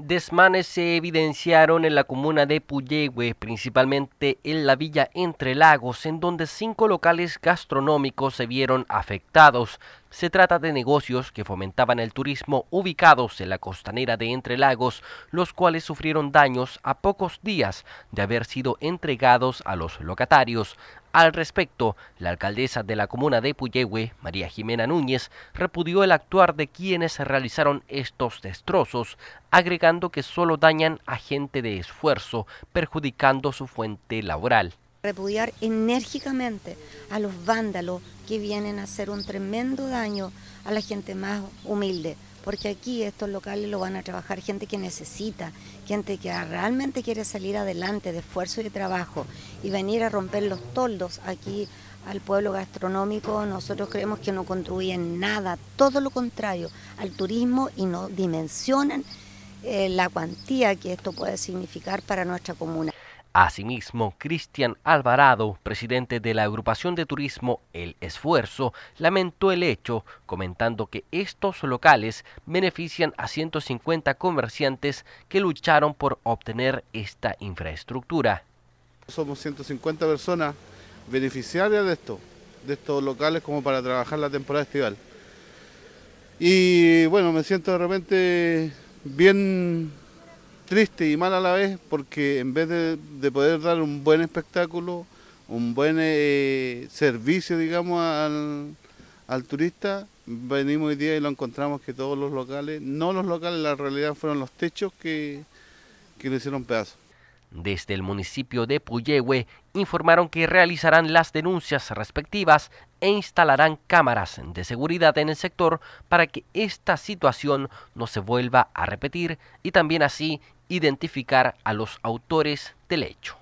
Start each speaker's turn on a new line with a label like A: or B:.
A: Desmanes se evidenciaron en la comuna de Puyehue, principalmente en la villa Entre Lagos, en donde cinco locales gastronómicos se vieron afectados, se trata de negocios que fomentaban el turismo ubicados en la costanera de Entre Lagos, los cuales sufrieron daños a pocos días de haber sido entregados a los locatarios. Al respecto, la alcaldesa de la comuna de Puyehue, María Jimena Núñez, repudió el actuar de quienes realizaron estos destrozos, agregando que solo dañan a gente de esfuerzo, perjudicando su fuente laboral
B: repudiar enérgicamente a los vándalos que vienen a hacer un tremendo daño a la gente más humilde, porque aquí estos locales lo van a trabajar gente que necesita, gente que realmente quiere salir adelante de esfuerzo y de trabajo y venir a romper los toldos aquí al pueblo gastronómico, nosotros creemos que no contribuyen nada, todo lo contrario, al turismo y no dimensionan eh, la cuantía que esto puede significar para nuestra comuna.
A: Asimismo, Cristian Alvarado, presidente de la agrupación de turismo El Esfuerzo, lamentó el hecho, comentando que estos locales benefician a 150 comerciantes que lucharon por obtener esta infraestructura.
C: Somos 150 personas beneficiarias de esto, de estos locales como para trabajar la temporada estival. Y bueno, me siento de repente bien triste y mal a la vez porque en vez de, poder dar un buen espectáculo, un buen eh, servicio, digamos, al, turista, venimos hoy día y lo encontramos que todos los locales, no los locales, la realidad fueron los techos que, que hicieron pedazos.
A: Desde el municipio de Puyehue informaron que realizarán las denuncias respectivas e instalarán cámaras de seguridad en el sector para que esta situación no se vuelva a repetir y también así identificar a los autores del hecho.